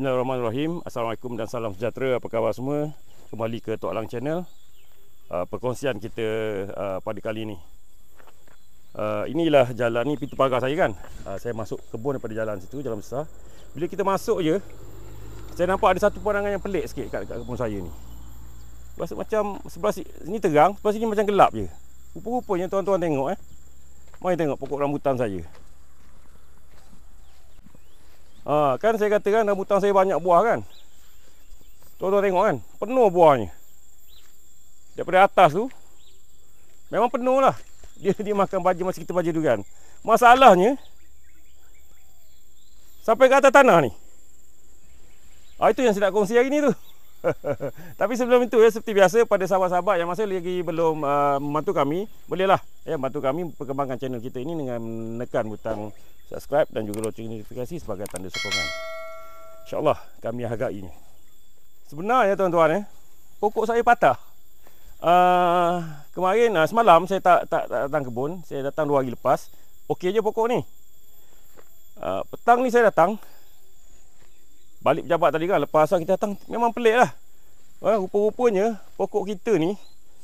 Bismillahirrahmanirrahim Assalamualaikum dan salam sejahtera Apa khabar semua Kembali ke Tok Lang Channel uh, Perkongsian kita uh, pada kali ini uh, Inilah jalan ni pintu pagar saya kan uh, Saya masuk kebun daripada jalan situ Jalan besar Bila kita masuk je Saya nampak ada satu pandangan yang pelik sikit kat, kat kebun saya ni Rasa macam sebelah sini terang Sebelah sini macam gelap je Rupa-rupanya tuan-tuan tengok eh Mari tengok pokok rambutan saya Ha, kan saya katakan rambutan saya banyak buah kan. Tuan-tuan tengok kan, penuh buahnya. Daripada atas tu memang penuhlah. Dia dia makan baju masa kita baju tu kan. Masalahnya sampai ke atas tanah ni. Ha, itu yang saya nak kongsi hari ni tu. Tapi sebelum itu ya seperti biasa pada sahabat-sahabat yang masih lagi belum uh, membantu kami, bolehlah ya membantu kami perkembangan channel kita ini dengan menekan butang subscribe dan juga lonceng notifikasi sebagai tanda sokongan. Insya-Allah kami hargai ini. Sebenarnya tuan-tuan ya, pokok saya patah. Uh, kemarin uh, semalam saya tak, tak tak datang kebun, saya datang dua hari lepas. Okey je pokok ni. Uh, petang ni saya datang balik pejabat tadi kan lepas Hasan kita datang memang pelik lah ha, rupa-rupanya pokok kita ni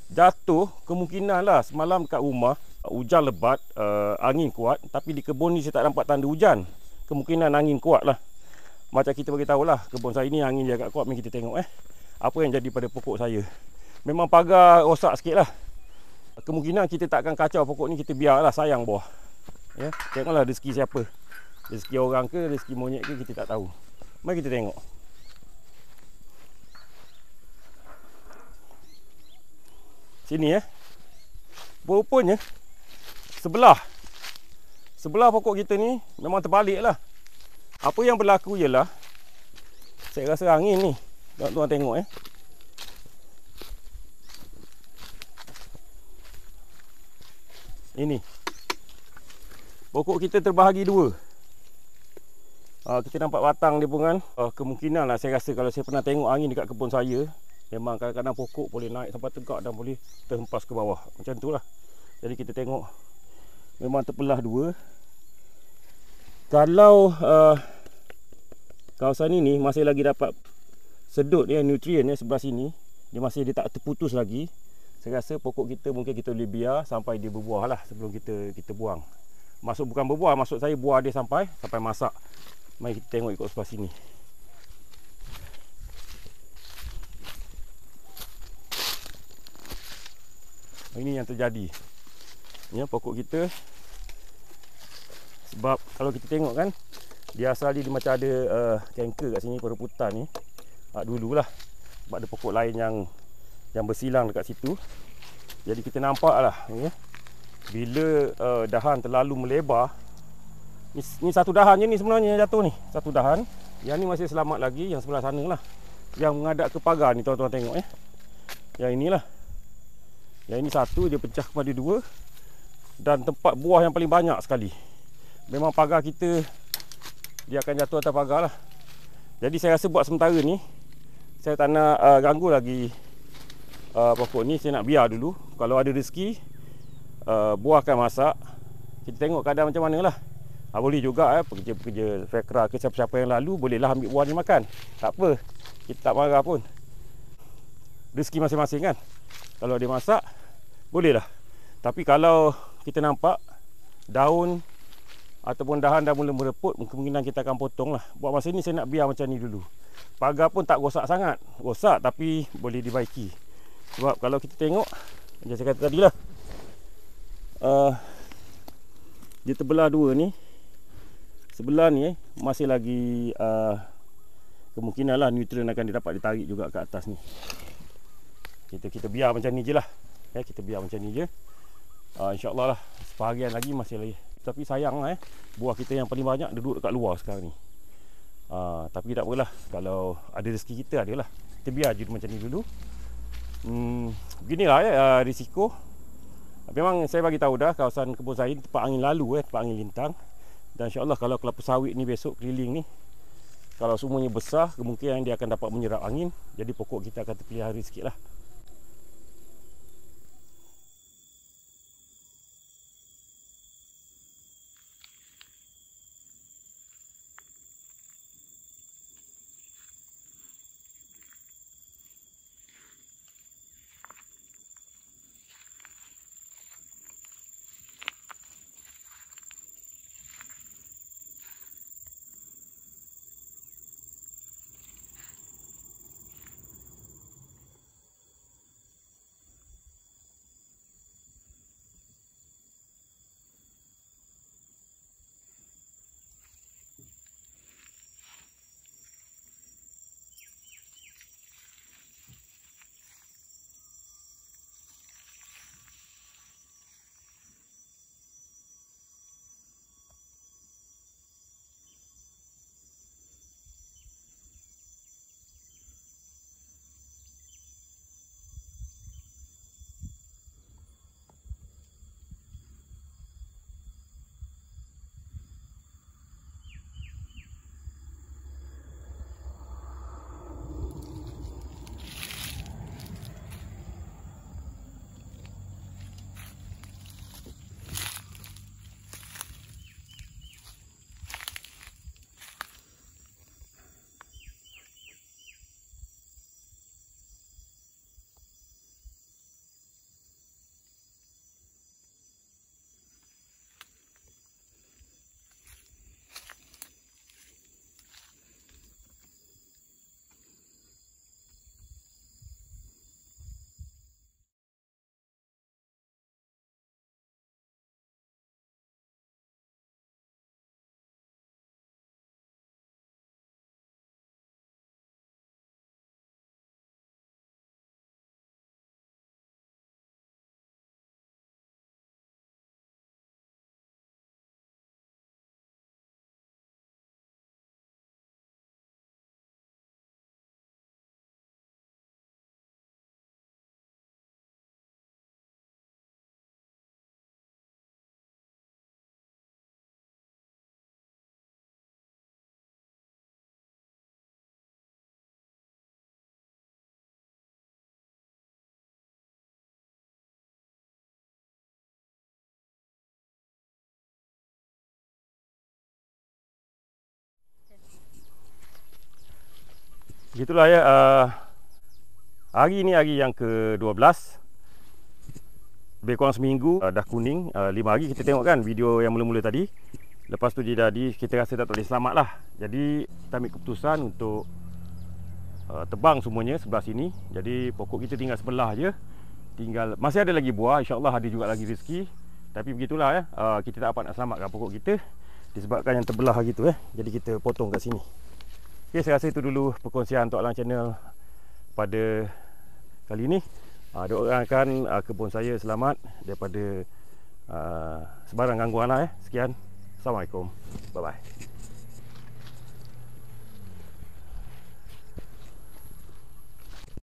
jatuh kemungkinan lah semalam dekat rumah hujan lebat uh, angin kuat tapi di kebun ni saya tak nampak tanda hujan kemungkinan angin kuat lah macam kita beritahu lah kebun saya ni angin dia agak kuat mari kita tengok eh apa yang jadi pada pokok saya memang pagar rosak sikit lah kemungkinan kita tak akan kacau pokok ni kita biar lah sayang bawah ya, lah rezeki siapa rezeki orang ke rezeki monyet ke kita tak tahu Mari kita tengok. Sini ya, eh. Rupanya sebelah sebelah pokok kita ni memang lah. Apa yang berlaku ialah saya rasa angin ni. Tuan-tuan tengok eh. Ini. Pokok kita terbahagi dua. Uh, kita nampak batang dia pun kan. Uh, kemungkinan lah saya rasa kalau saya pernah tengok angin dekat kebun saya. Memang kadang-kadang pokok boleh naik sampai tegak dan boleh terhempas ke bawah. Macam tu lah. Jadi kita tengok. Memang terpelah dua. Kalau uh, kawasan ini masih lagi dapat sedut ya, nutrien ya, sebelah sini. Dia masih dia tak terputus lagi. Saya rasa pokok kita mungkin kita boleh biar sampai dia berbuah lah sebelum kita kita buang. Masuk bukan berbuah, masuk saya buah dia sampai sampai masak. Mari kita tengok ikut sebelah sini oh, Ini yang terjadi Ini ya, pokok kita Sebab kalau kita tengok kan Dia asal dia, dia macam ada uh, eh, Canker kat sini Perputan ni uh, ah, Dulu lah Sebab ada pokok lain yang Yang bersilang dekat situ Jadi kita nampak lah ya. Bila uh, dahan terlalu melebar Ni, ni satu dahan je ni sebenarnya yang jatuh ni. Satu dahan. Yang ni masih selamat lagi yang sebelah sana lah. Yang mengadap ke pagar ni tuan-tuan tengok eh. Yang inilah. Yang ini satu dia pecah kepada dua. Dan tempat buah yang paling banyak sekali. Memang pagar kita dia akan jatuh atas pagar lah. Jadi saya rasa buat sementara ni. Saya tak nak uh, ganggu lagi uh, pokok ni. Saya nak biar dulu. Kalau ada rezeki uh, buah akan masak. Kita tengok keadaan macam mana lah. Ha, boleh juga eh, pekerja-pekerja Fekra ke siapa-siapa yang lalu bolehlah ambil buah ni makan. Tak apa. Kita tak marah pun. Rezeki masing-masing kan. Kalau dia masak, bolehlah. Tapi kalau kita nampak daun ataupun dahan dah mula mereput, kemungkinan kita akan potong lah. Buat masa ni saya nak biar macam ni dulu. Pagar pun tak rosak sangat. Rosak tapi boleh dibaiki. Sebab kalau kita tengok, macam saya kata tadi lah. Uh, dia terbelah dua ni sebelah ni eh, masih lagi uh, kemungkinan lah nutrien akan dapat ditarik juga ke atas ni kita kita biar macam ni je lah eh, kita biar macam ni je uh, insyaAllah lah sebahagian lagi masih lagi tapi sayang lah eh buah kita yang paling banyak duduk dekat luar sekarang ni uh, tapi tak apalah kalau ada rezeki kita ada lah kita biar je macam ni dulu hmm, lah eh uh, risiko memang saya bagi tahu dah kawasan kebun saya tempat angin lalu eh tempat angin lintang dan insyaAllah kalau kelapa sawit ni besok keliling ni Kalau semuanya besar Kemungkinan dia akan dapat menyerap angin Jadi pokok kita akan terpelihara sikit lah Begitulah ya uh, Hari ni hari yang ke-12 Lebih kurang seminggu uh, Dah kuning uh, eh, 5 hari kita tengok kan Video yang mula-mula tadi Lepas tu dia jadi Kita rasa tak boleh selamat lah Jadi Kita ambil keputusan untuk uh, Tebang semuanya Sebelah sini Jadi pokok kita tinggal sebelah je Tinggal Masih ada lagi buah InsyaAllah ada juga lagi rezeki Tapi begitulah ya uh, Kita tak apa nak selamatkan pokok kita Disebabkan yang terbelah gitu ya. eh Jadi kita potong kat sini Okay, saya rasa itu dulu perkongsian untuk Alang Channel pada kali ini. Uh, ah, akan uh, ah, kebun saya selamat daripada uh, sebarang gangguan lah, eh. Sekian. Assalamualaikum. Bye-bye.